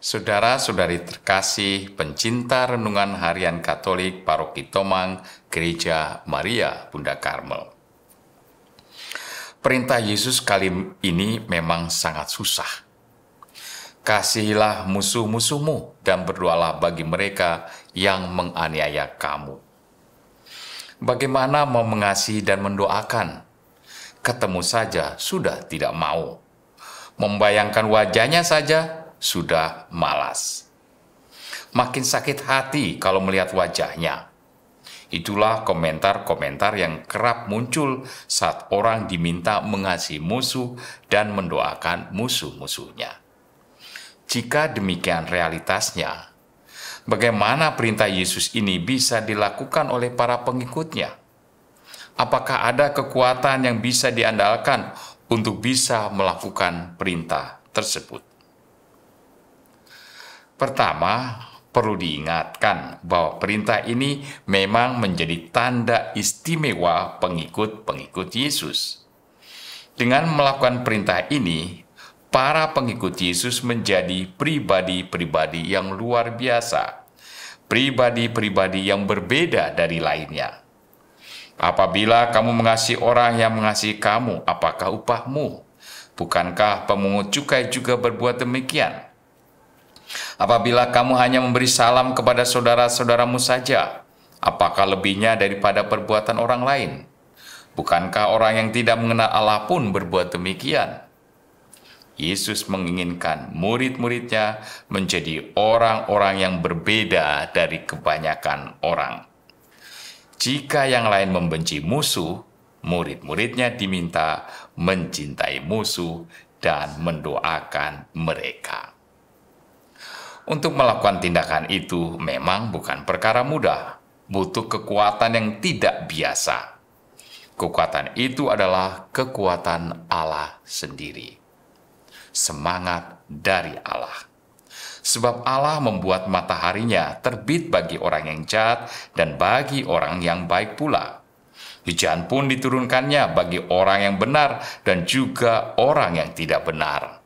Saudara-saudari terkasih, pencinta renungan harian Katolik Paroki Tomang, Gereja Maria Bunda Karmel. Perintah Yesus kali ini memang sangat susah. Kasihilah musuh-musuhmu dan berdoalah bagi mereka yang menganiaya kamu. Bagaimana mau mengasihi dan mendoakan? Ketemu saja sudah tidak mau. Membayangkan wajahnya saja sudah malas. Makin sakit hati kalau melihat wajahnya. Itulah komentar-komentar yang kerap muncul saat orang diminta mengasihi musuh dan mendoakan musuh-musuhnya. Jika demikian realitasnya, bagaimana perintah Yesus ini bisa dilakukan oleh para pengikutnya? Apakah ada kekuatan yang bisa diandalkan untuk bisa melakukan perintah tersebut? Pertama, perlu diingatkan bahwa perintah ini memang menjadi tanda istimewa pengikut-pengikut Yesus. Dengan melakukan perintah ini, para pengikut Yesus menjadi pribadi-pribadi yang luar biasa, pribadi-pribadi yang berbeda dari lainnya. Apabila kamu mengasihi orang yang mengasihi kamu, apakah upahmu? Bukankah pemungut cukai juga berbuat demikian? Apabila kamu hanya memberi salam kepada saudara-saudaramu saja, apakah lebihnya daripada perbuatan orang lain? Bukankah orang yang tidak mengenal Allah pun berbuat demikian? Yesus menginginkan murid-muridnya menjadi orang-orang yang berbeda dari kebanyakan orang. Jika yang lain membenci musuh, murid-muridnya diminta mencintai musuh dan mendoakan mereka. Untuk melakukan tindakan itu memang bukan perkara mudah, butuh kekuatan yang tidak biasa. Kekuatan itu adalah kekuatan Allah sendiri. Semangat dari Allah. Sebab Allah membuat mataharinya terbit bagi orang yang jahat dan bagi orang yang baik pula. Hujan pun diturunkannya bagi orang yang benar dan juga orang yang tidak benar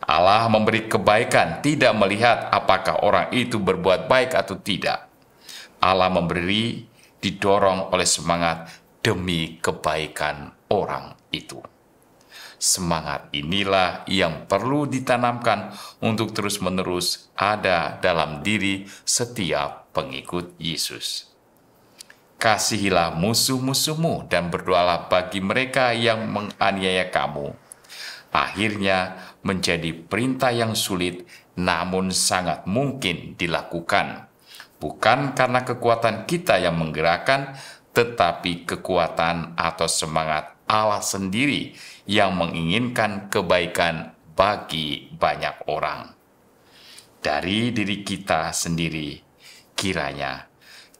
Allah memberi kebaikan, tidak melihat apakah orang itu berbuat baik atau tidak. Allah memberi didorong oleh semangat demi kebaikan orang itu. Semangat inilah yang perlu ditanamkan untuk terus-menerus ada dalam diri setiap pengikut Yesus. Kasihilah musuh-musuhmu dan berdoalah bagi mereka yang menganiaya kamu akhirnya menjadi perintah yang sulit namun sangat mungkin dilakukan. Bukan karena kekuatan kita yang menggerakkan, tetapi kekuatan atau semangat Allah sendiri yang menginginkan kebaikan bagi banyak orang. Dari diri kita sendiri, kiranya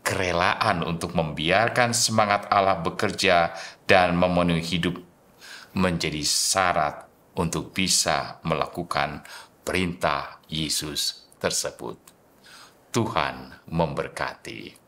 kerelaan untuk membiarkan semangat Allah bekerja dan memenuhi hidup menjadi syarat untuk bisa melakukan perintah Yesus tersebut. Tuhan memberkati.